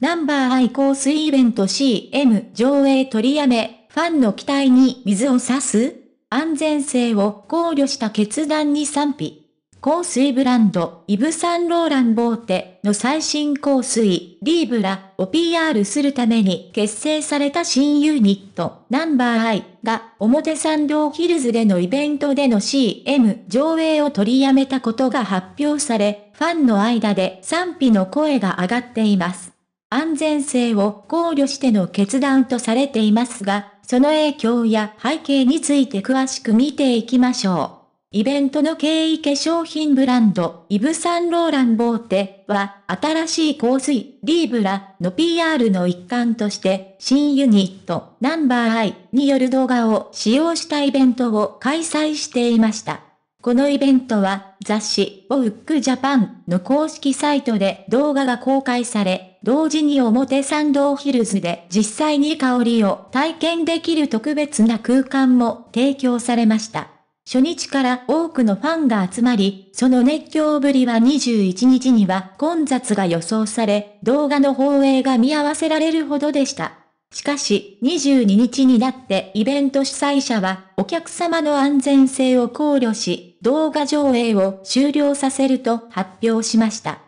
ナンバーアイ香水イベント CM 上映取りやめ、ファンの期待に水を差す安全性を考慮した決断に賛否。香水ブランド、イブ・サンローラン・ボーテの最新香水、リーブラを PR するために結成された新ユニット、ナンバーアイが表参道ヒルズでのイベントでの CM 上映を取りやめたことが発表され、ファンの間で賛否の声が上がっています。安全性を考慮しての決断とされていますが、その影響や背景について詳しく見ていきましょう。イベントの経緯化粧品ブランド、イブ・サンローラン・ボーテは、新しい香水、リーブラの PR の一環として、新ユニット、ナンバーアイによる動画を使用したイベントを開催していました。このイベントは、雑誌、ボウックジャパンの公式サイトで動画が公開され、同時に表参道ヒルズで実際に香りを体験できる特別な空間も提供されました。初日から多くのファンが集まり、その熱狂ぶりは21日には混雑が予想され、動画の放映が見合わせられるほどでした。しかし、22日になってイベント主催者は、お客様の安全性を考慮し、動画上映を終了させると発表しました。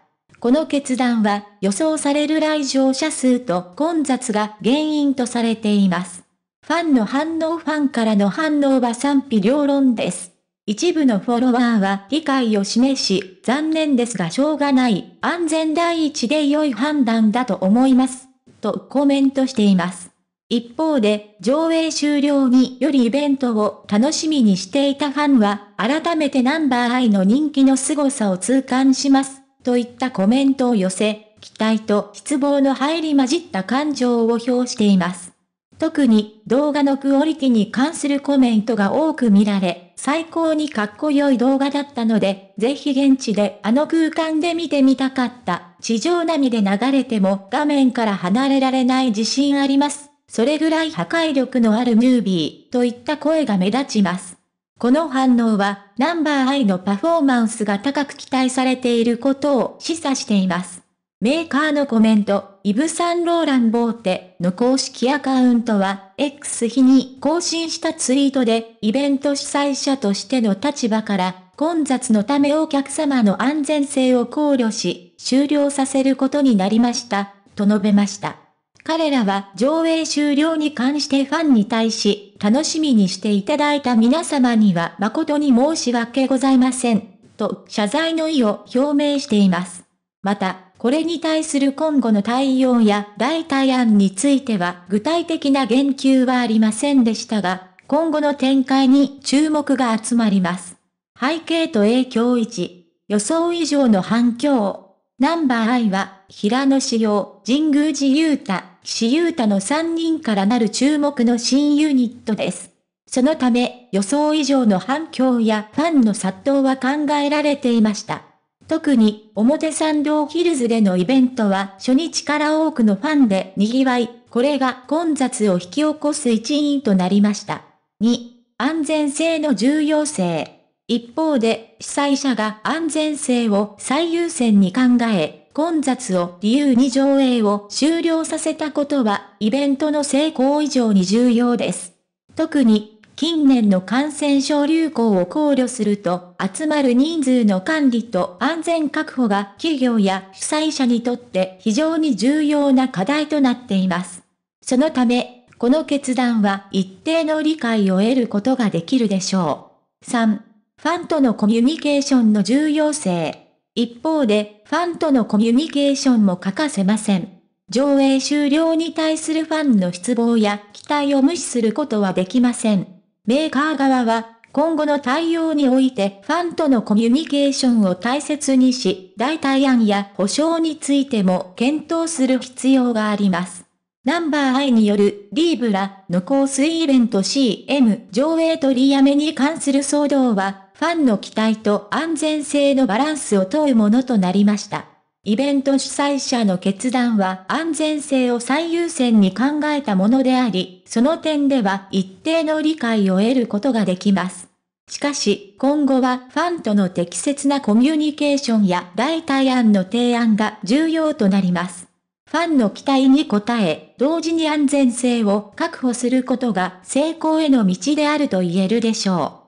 この決断は予想される来場者数と混雑が原因とされています。ファンの反応ファンからの反応は賛否両論です。一部のフォロワーは理解を示し、残念ですがしょうがない、安全第一で良い判断だと思います、とコメントしています。一方で、上映終了によりイベントを楽しみにしていたファンは、改めてナンバーアイの人気の凄さを痛感します。といったコメントを寄せ、期待と失望の入り混じった感情を表しています。特に動画のクオリティに関するコメントが多く見られ、最高にかっこよい動画だったので、ぜひ現地であの空間で見てみたかった。地上波で流れても画面から離れられない自信あります。それぐらい破壊力のあるムービーといった声が目立ちます。この反応は、ナンバー I のパフォーマンスが高く期待されていることを示唆しています。メーカーのコメント、イブ・サンローラン・ボーテの公式アカウントは、X 日に更新したツイートで、イベント主催者としての立場から、混雑のためお客様の安全性を考慮し、終了させることになりました、と述べました。彼らは上映終了に関してファンに対し、楽しみにしていただいた皆様には誠に申し訳ございません。と謝罪の意を表明しています。また、これに対する今後の対応や代替案については具体的な言及はありませんでしたが、今後の展開に注目が集まります。背景と影響1、予想以上の反響。ナンバーイは、平野紫耀、神宮寺勇太、岸優太の3人からなる注目の新ユニットです。そのため、予想以上の反響やファンの殺到は考えられていました。特に、表参道ヒルズでのイベントは初日から多くのファンで賑わい、これが混雑を引き起こす一因となりました。2、安全性の重要性。一方で、被災者が安全性を最優先に考え、混雑を理由に上映を終了させたことは、イベントの成功以上に重要です。特に、近年の感染症流行を考慮すると、集まる人数の管理と安全確保が企業や被災者にとって非常に重要な課題となっています。そのため、この決断は一定の理解を得ることができるでしょう。3. ファンとのコミュニケーションの重要性。一方で、ファンとのコミュニケーションも欠かせません。上映終了に対するファンの失望や期待を無視することはできません。メーカー側は、今後の対応においてファンとのコミュニケーションを大切にし、代替案や保証についても検討する必要があります。ナンバーアイによるリーブラの香水イベント CM 上映取りやめに関する騒動はファンの期待と安全性のバランスを問うものとなりました。イベント主催者の決断は安全性を最優先に考えたものであり、その点では一定の理解を得ることができます。しかし、今後はファンとの適切なコミュニケーションや代替案の提案が重要となります。ファンの期待に応え、同時に安全性を確保することが成功への道であると言えるでしょう。